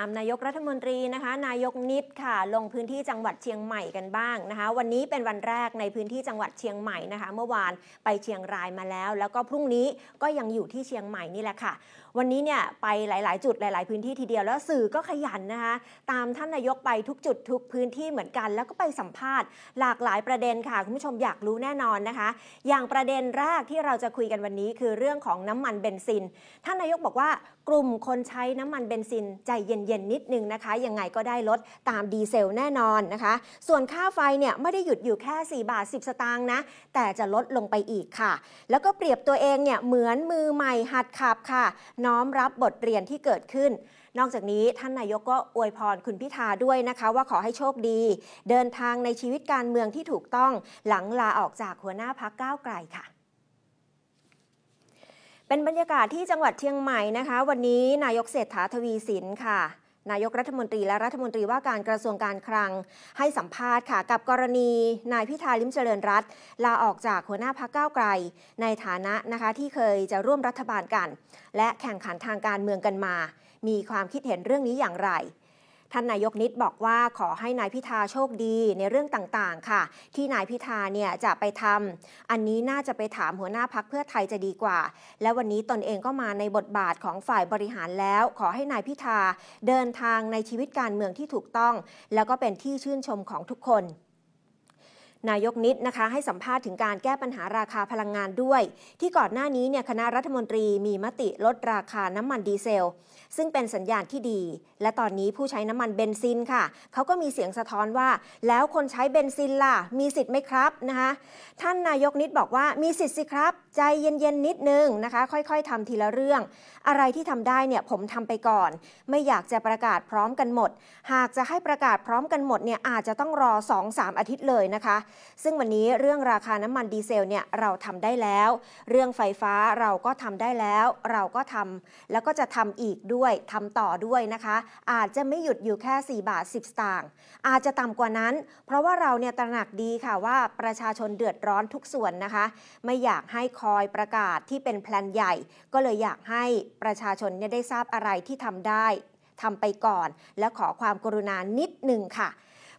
ามนายกรัฐมนตรีนะคะ นายกนิดค่ะ ลงพื้นที่จังหวัดเชียงใหม่กันบ้างนะคะ วันนี้เป็นวันแรกในพื้นที่จังหวัดเชียงใหม่นะคะ เมื่อวานไปเชียงรายมาแล้ว แล้วก็พรุ่งนี้ก็ยังอยู่ที่เชียงใหม่นี่แหละค่ะวันนี้เนี่ย ไปหลาย ๆ จุดหลาย ๆ พื้นที่ทีเดียวแล้วสื่อก็ขยันนะคะตามท่านนายกไปทุกจุดทุกพื้นที่เหมือนกัน แล้วก็ไปสัมภาษณ์ หลากหลายประเด็นค่ะคุณผู้ชมอยากรู้แน่นอนนะคะ อย่างประเด็นแรกที่เราจะคุยกันวันนี้คือเรื่องของน้ำมันเบนซินท่านนายกบอกว่า กลุ่มคนใช้น้ำมันเบนซินใจเย็น ๆ นิดนึงนะคะยังไงก็ได้ลดตามดีเซลแน่นอนนะคะ ส่วนค่าไฟเนี่ยไม่ได้หยุดอยู่แค่ 4 บาท 10 สตางค์นะแต่จะลดลงไปอีกค่ะ แล้วก็เปรียบตัวเองเนี่ยเหมือนมือใหม่หัดขับค่ะนน้อมรับบทเรียนที่เกิดขึ้น นอกจากนี้ท่านนายกก็อวยพรคุณพิธาด้วยนะคะว่าขอให้โชคดี เดินทางในชีวิตการเมืองที่ถูกต้องหลังลาออกจากหัวหน้าพักก้าวไกลค่ะ เป็นบรรยากาศที่จังหวัดเชียงใหม่นะคะวันนี้นายกเศรษฐาทวีสินค่ะนายกรัฐมนตรีและรัฐมนตรีว่าการกระทรวงการคลัง ให้สัมภาษณ์ค่ะ กับกรณี นายพิธาลิมเจริญรัตลาออกจากหัวหน้าพักก้าวไกล ในฐานะนะคะที่เคยจะร่วมรัฐบาลกัน และแข่งขันทางการเมืองกันมา มีความคิดเห็นเรื่องนี้อย่างไรท่านนายกนิดบอกว่าขอให้นายพิธาโชคดีในเรื่องต่างๆ ค่ะ ที่นายพิธาเนี่ยจะไปทำ อันนี้น่าจะไปถามหัวหน้าพักเพื่อไทยจะดีกว่า และวันนี้ตนเองก็มาในบทบาทของฝ่ายบริหารแล้ว ขอให้นายพิธาเดินทางในชีวิตการเมืองที่ถูกต้อง แล้วก็เป็นที่ชื่นชมของทุกคนนายกนิดนะคะให้สัมภาษณ์ถึงการแก้ปัญหาราคาพลังงานด้วย ที่ก่อนหน้านี้เนี่ยคณะรัฐมนตรีมีมติลดราคาน้ำมันดีเซล ซึ่งเป็นสัญญาณที่ดี และตอนนี้ผู้ใช้น้ำมันเบนซินค่ะเขาก็มีเสียงสะท้อนว่า แล้วคนใช้เบนซินล่ะ มีสิทธิ์ไหมครับนะคะท่านนายกนิดบอกว่ามีสิทธิ์สิครับใจเย็นๆนิดนึงนะคะ ค่อยๆทำทีละเรื่อง อะไรที่ทำได้เนี่ยผมทำไปก่อน ไม่อยากจะประกาศพร้อมกันหมด หากจะให้ประกาศพร้อมกันหมดเนี่ยอาจจะต้องรอ2าอาทิตย์เลยนะคะ ซึ่งวันนี้เรื่องราคาน้ำมันดีเซลเนี่ยเราทำได้แล้ว เรื่องไฟฟ้าเราก็ทำได้แล้ว เราก็ทำแล้วก็จะทำอีกด้วยทำต่อด้วยนะคะ อาจจะไม่หยุดอยู่แค่ 4 บาท 10สตางค์อาจจะต่ำกว่านั้น เพราะว่าเราเนี่ยตระหนักดีค่ะว่า ประชาชนเดือดร้อนทุกส่วนนะคะ ไม่อยากให้คอยประกาศที่เป็นแพลนใหญ่ก็เลยอยากให้ประชาชนได้ทราบอะไรที่ทำได้ทำไปก่อน และขอความกรุณานิดหนึ่งค่ะ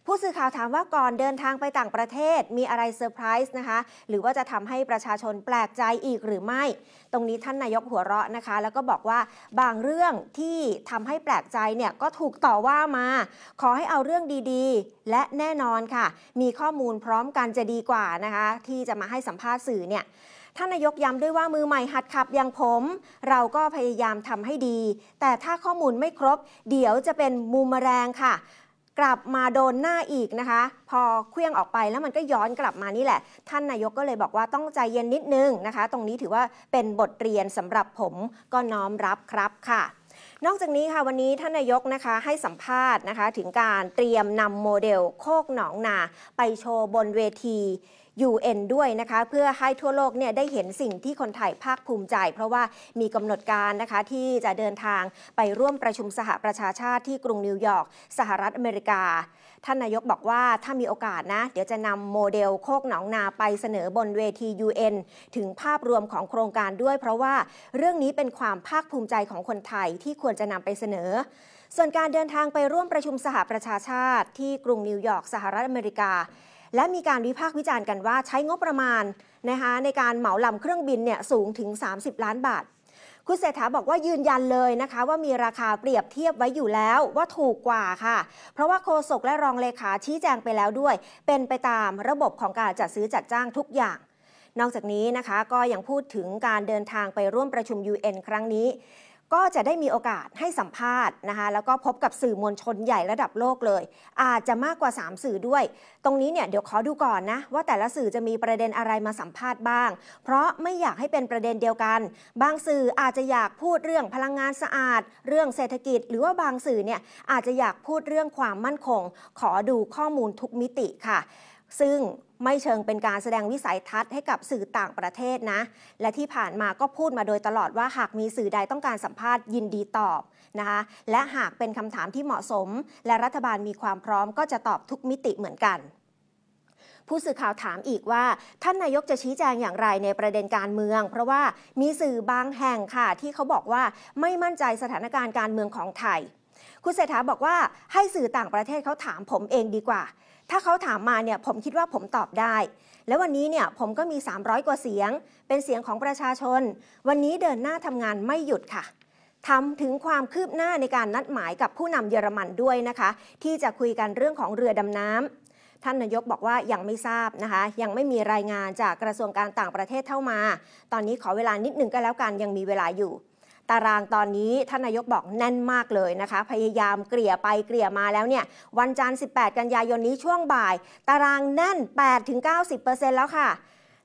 ผู้สื่อข่าวถามว่าก่อนเดินทางไปต่างประเทศมีอะไรเซอร์ไพรส์นะคะหรือว่าจะทำให้ประชาชนแปลกใจอีกหรือไม่ ตรงนี้ท่านนายกหัวเราะนะคะ แล้วก็บอกว่าบางเรื่องที่ทำให้แปลกใจเนี่ยก็ถูกต่อว่ามา ขอให้เอาเรื่องดีๆและแน่นอนค่ะ มีข้อมูลพร้อมกันจะดีกว่านะคะ ที่จะมาให้สัมภาษณ์สื่อเนี่ยท่านนายกย้ำด้วยว่ามือใหม่หัดขับอย่างผม เราก็พยายามทำให้ดี แต่ถ้าข้อมูลไม่ครบ เดี๋ยวจะเป็นมูมแรงค่ะ กลับมาโดนหน้าอีกนะคะ พอเคลื่องออกไปแล้วมันก็ย้อนกลับมานี่แหละ ท่านนายกก็เลยบอกว่าต้องใจเย็นนิดนึงนะคะ ตรงนี้ถือว่าเป็นบทเรียนสำหรับผมก็น้อมรับครับค่ะ นอกจากนี้ค่ะวันนี้ท่านนายกนะคะให้สัมภาษณ์นะคะ ถึงการเตรียมนำโมเดลโคกหนองนาไปโชว์บนเวที UN ด้วยนะคะ เพื่อให้ทั่วโลกเนี่ยได้เห็นสิ่งที่คนไทยภาคภูมิใจ เพราะว่ามีกำหนดการนะคะที่จะเดินทางไปร่วมประชุมสหประชาชาติ ที่กรุงนิวยอร์กสหรัฐอเมริกา ท่านนายกบอกว่าถ้ามีโอกาสนะเดี๋ยวจะนำโมเดลโคกหนองนาไปเสนอบนเวที UN ถึงภาพรวมของโครงการด้วย เพราะว่าเรื่องนี้เป็นความภาคภูมิใจของคนไทยที่ควรจะนำไปเสนอ ส่วนการเดินทางไปร่วมประชุมสหประชาชาติ ที่กรุงนิวยอร์กสหรัฐอเมริกาและมีการวิพากษ์วิจารณ์กันว่าใช้งบประมาณนะคะในการเหมาลำเครื่องบินเนี่ยสูงถึง 30 ล้านบาท คุณเศรษฐาบอกว่ายืนยันเลยนะคะ ว่ามีราคาเปรียบเทียบไว้อยู่แล้วว่าถูกกว่าค่ะ เพราะว่าโฆษกและรองเลขาชี้แจงไปแล้วด้วยเป็นไปตามระบบของการจัดซื้อจัดจ้างทุกอย่าง นอกจากนี้นะคะก็ยังพูดถึงการเดินทางไปร่วมประชุม UN ครั้งนี้ก็จะได้มีโอกาสให้สัมภาษณ์นะคะแล้วก็พบกับสื่อมวลชนใหญ่ระดับโลกเลย อาจจะมากกว่า 3 สื่อด้วย ตรงนี้เนี่ยเดี๋ยวขอดูก่อนนะว่าแต่ละสื่อจะมีประเด็นอะไรมาสัมภาษณ์บ้าง เพราะไม่อยากให้เป็นประเด็นเดียวกัน บางสื่ออาจจะอยากพูดเรื่องพลังงานสะอาด เรื่องเศรษฐกิจ หรือว่าบางสื่อเนี่ยอาจจะอยากพูดเรื่องความมั่นคง ขอดูข้อมูลทุกมิติค่ะซึ่งไม่เชิงเป็นการแสดงวิสัยทัศน์ให้กับสื่อต่างประเทศนะ และที่ผ่านมาก็พูดมาโดยตลอดว่า หากมีสื่อใดต้องการสัมภาษณ์ ยินดีตอบนะคะและหากเป็นคำถามที่เหมาะสม และรัฐบาลมีความพร้อมก็จะตอบทุกมิติเหมือนกัน ผู้สื่อข่าวถามอีกว่า ท่านนายกจะชี้แจงอย่างไรในประเด็นการเมือง เพราะว่ามีสื่อบางแห่งค่ะที่เขาบอกว่าไม่มั่นใจสถานการณ์การเมืองของไทยคุณเศรษฐาบอกว่าให้สื่อต่างประเทศเขาถามผมเองดีกว่าถ้าเขาถามมาเนี่ยผมคิดว่าผมตอบได้ แล้ววันนี้เนี่ยผมก็มี 300 กว่าเสียง เป็นเสียงของประชาชน วันนี้เดินหน้าทำงานไม่หยุดค่ะทำถึงความคืบหน้าในการนัดหมายกับผู้นำเยอรมันด้วยนะคะ ที่จะคุยกันเรื่องของเรือดำน้ำท่านนายกบอกว่ายังไม่ทราบนะคะ ยังไม่มีรายงานจากกระทรวงการต่างประเทศเท่ามา ตอนนี้ขอเวลานิดหนึ่งก็แล้วกันยังมีเวลาอยู่ตารางตอนนี้ท่านนายกบอกแน่นมากเลยนะคะ พยายามเกลี่ยไปเกลี่ยมาแล้วเนี่ย วันจันทร์18 กันยายนนี้ช่วงบ่าย ตารางแน่น 8-90%แล้วค่ะ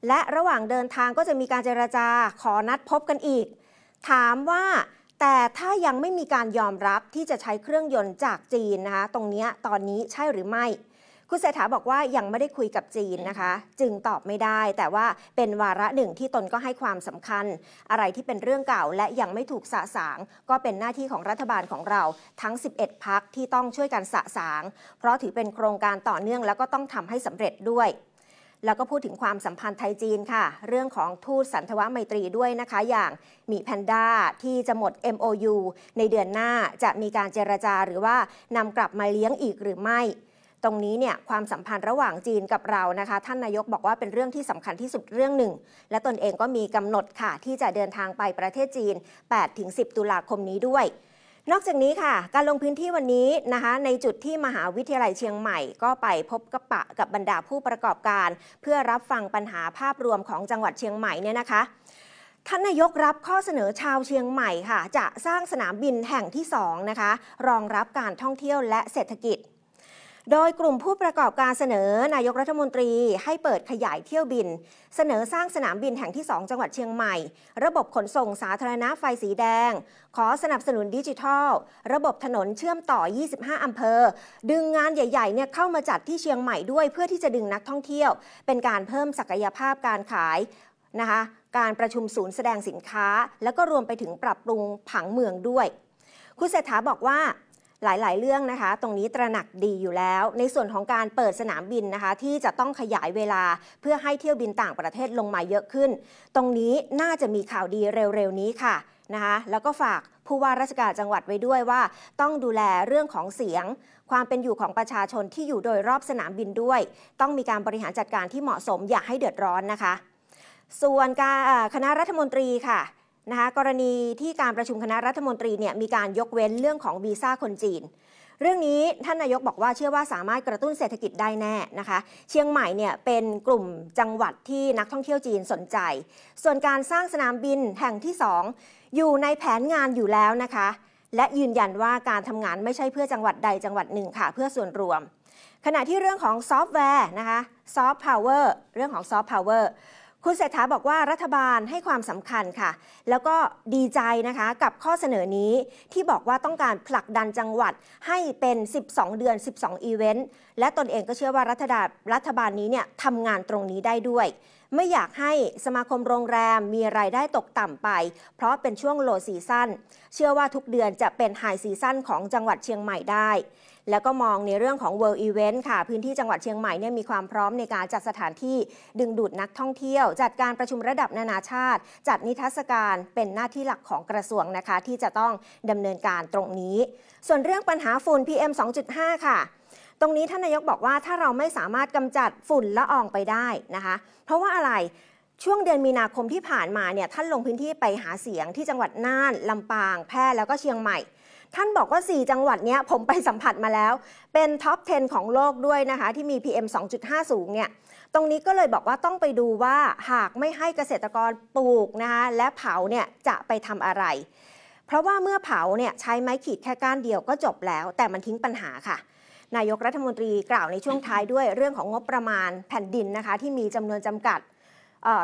และระหว่างเดินทางก็จะมีการเจรจาขอนัดพบกันอีก ถามว่าแต่ถ้ายังไม่มีการยอมรับที่จะใช้เครื่องยนต์จากจีนนะคะตรงนี้ตอนนี้ใช่หรือไม่คุณเศรษฐาบอกว่ายังไม่ได้คุยกับจีนนะคะ จึงตอบไม่ได้แต่ว่าเป็นวาระหนึ่งที่ตนก็ให้ความสำคัญ อะไรที่เป็นเรื่องเก่า และยังไม่ถูกสะสางก็เป็นหน้าที่ของรัฐบาลของเราทั้ง 11พักที่ต้องช่วยกันสะสาง เพราะถือเป็นโครงการต่อเนื่องแล้วก็ต้องทำให้สำเร็จด้วย แล้วก็พูดถึงความสัมพันธ์ไทยจีนค่ะ เรื่องของทูตสันทวไมตรีด้วยนะคะอย่างมีแพนด้าที่จะหมด MOU ในเดือนหน้าจะมีการเจรจาหรือว่านำกลับมาเลี้ยงอีกหรือไม่ตรงนี้เนี่ยความสัมพันธ์ระหว่างจีนกับเรานะคะท่านนายกบอกว่าเป็นเรื่องที่สำคัญที่สุดเรื่องหนึ่ง และตนเองก็มีกำหนดค่ะ ที่จะเดินทางไปประเทศจีน 8-10 ตุลาคมนี้ด้วย นอกจากนี้ค่ะการลงพื้นที่วันนี้นะคะในจุดที่มหาวิทยาลัยเชียงใหม่ก็ไปพบกระปะกับบรรดาผู้ประกอบการ เพื่อรับฟังปัญหาภาพรวมของจังหวัดเชียงใหม่เนี่ยนะคะ ท่านนายกรับข้อเสนอชาวเชียงใหม่ค่ะจะสร้างสนามบินแห่งที่2นะคะ รองรับการท่องเที่ยวและเศรษฐกิจโดยกลุ่มผู้ประกอบการเสนอนายกรัฐมนตรีให้เปิดขยายเที่ยวบิน เสนอสร้างสนามบินแห่งที่ 2 จังหวัดเชียงใหม่ ระบบขนส่งสาธารณะไฟสีแดง ขอสนับสนุนดิจิทัล ระบบถนนเชื่อมต่อ 25 อำเภอ ดึงงานใหญ่ ๆเนี่ยเข้ามาจัดที่เชียงใหม่ด้วยเพื่อที่จะดึงนักท่องเที่ยว เป็นการเพิ่มศักยภาพการขายนะคะการประชุมศูนย์แสดงสินค้า แล้วก็รวมไปถึงปรับปรุงผังเมืองด้วย คุณเศรษฐาบอกว่าหลาย ๆ เรื่องนะคะ ตรงนี้ตระหนักดีอยู่แล้ว ในส่วนของการเปิดสนามบินนะคะ ที่จะต้องขยายเวลาเพื่อให้เที่ยวบินต่างประเทศลงมาเยอะขึ้น ตรงนี้น่าจะมีข่าวดีเร็ว ๆ นี้ค่ะนะคะ แล้วก็ฝากผู้ว่าราชการจังหวัดไว้ด้วยว่า ต้องดูแลเรื่องของเสียง ความเป็นอยู่ของประชาชนที่อยู่โดยรอบสนามบินด้วย ต้องมีการบริหารจัดการที่เหมาะสม อย่าให้เดือดร้อนนะคะ ส่วนการคณะรัฐมนตรีค่ะนะคะกรณีที่การประชุมคณะรัฐมนตรีเนี่ยมีการยกเว้นเรื่องของวีซ่าคนจีน เรื่องนี้ท่านนายกบอกว่าเชื่อว่าสามารถกระตุ้นเศรษฐกิจได้แน่นะคะเชียงใหม่เนี่ยเป็นกลุ่มจังหวัดที่นักท่องเที่ยวจีนสนใจ ส่วนการสร้างสนามบินแห่งที่ 2 อยู่ในแผนงานอยู่แล้วนะคะและยืนยันว่าการทำงานไม่ใช่เพื่อจังหวัดใดจังหวัดหนึ่งค่ะเพื่อส่วนรวม ขณะที่เรื่องของซอฟต์แวร์นะคะซอฟต์พาวเวอร์เรื่องของซอฟต์พาวเวอร์คุณเศรษฐาบอกว่ารัฐบาลให้ความสำคัญค่ะ แล้วก็ดีใจนะคะกับข้อเสนอนี้ ที่บอกว่าต้องการผลักดันจังหวัดให้เป็น 12 เดือน 12 อีเวนต์ และตนเองก็เชื่อว่ารัฐบาลรัฐบาลนี้เนี่ยทำงานตรงนี้ได้ด้วยไม่อยากให้สมาคมโรงแรมมีรายได้ตกต่ำไป เพราะเป็นช่วงโลซีซั่นเชื่อว่าทุกเดือนจะเป็นไฮซีซั่นของจังหวัดเชียงใหม่ได้ แล้วก็มองในเรื่องของ World Event ค่ะ พื้นที่จังหวัดเชียงใหม่เนี่ยมีความพร้อมในการจัดสถานที่ดึงดูดนักท่องเที่ยว จัดการประชุมระดับนานาชาติ จัดนิทรรศการเป็นหน้าที่หลักของกระทรวงนะคะ ที่จะต้องดำเนินการตรงนี้ ส่วนเรื่องปัญหาฝุ่น PM 2.5 ค่ะตรงนี้ท่านนายกบอกว่าถ้าเราไม่สามารถกำจัดฝุ่นละอองไปได้นะคะ เพราะว่าอะไรช่วงเดือนมีนาคมที่ผ่านมาเนี่ยท่านลงพื้นที่ไปหาเสียง ที่จังหวัดน่าน ลำปาง แพร่แล้วก็เชียงใหม่ ท่านบอกว่า 4 จังหวัดนี้ผมไปสัมผัสมาแล้ว เป็นท็อป 10 ของโลกด้วยนะคะ ที่มี PM 2.5สูงเนี่ยตรงนี้ก็เลยบอกว่าต้องไปดูว่าหากไม่ให้เกษตรกรปลูกนะคะและเผาเนี่ยจะไปทำอะไร เพราะว่าเมื่อเผาเนี่ยใช้ไม้ขีดแค่ก้านเดียวก็จบแล้ว แต่มันทิ้งปัญหาค่ะนายกรัฐมนตรีกล่าวในช่วงท้ายด้วยเรื่องของงบประมาณแผ่นดินนะคะที่มีจำนวนจำกัด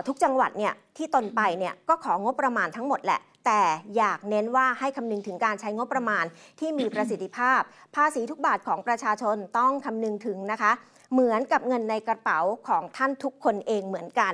ทุกจังหวัดเนี่ยที่ตนไปเนี่ยก็ของงบประมาณทั้งหมดแหละ แต่อยากเน้นว่าให้คำนึงถึงการใช้งบประมาณที่มีประสิทธิภาพ ภาษีทุกบาทของประชาชนต้องคำนึงถึงนะคะ เหมือนกับเงินในกระเป๋าของท่านทุกคนเองเหมือนกัน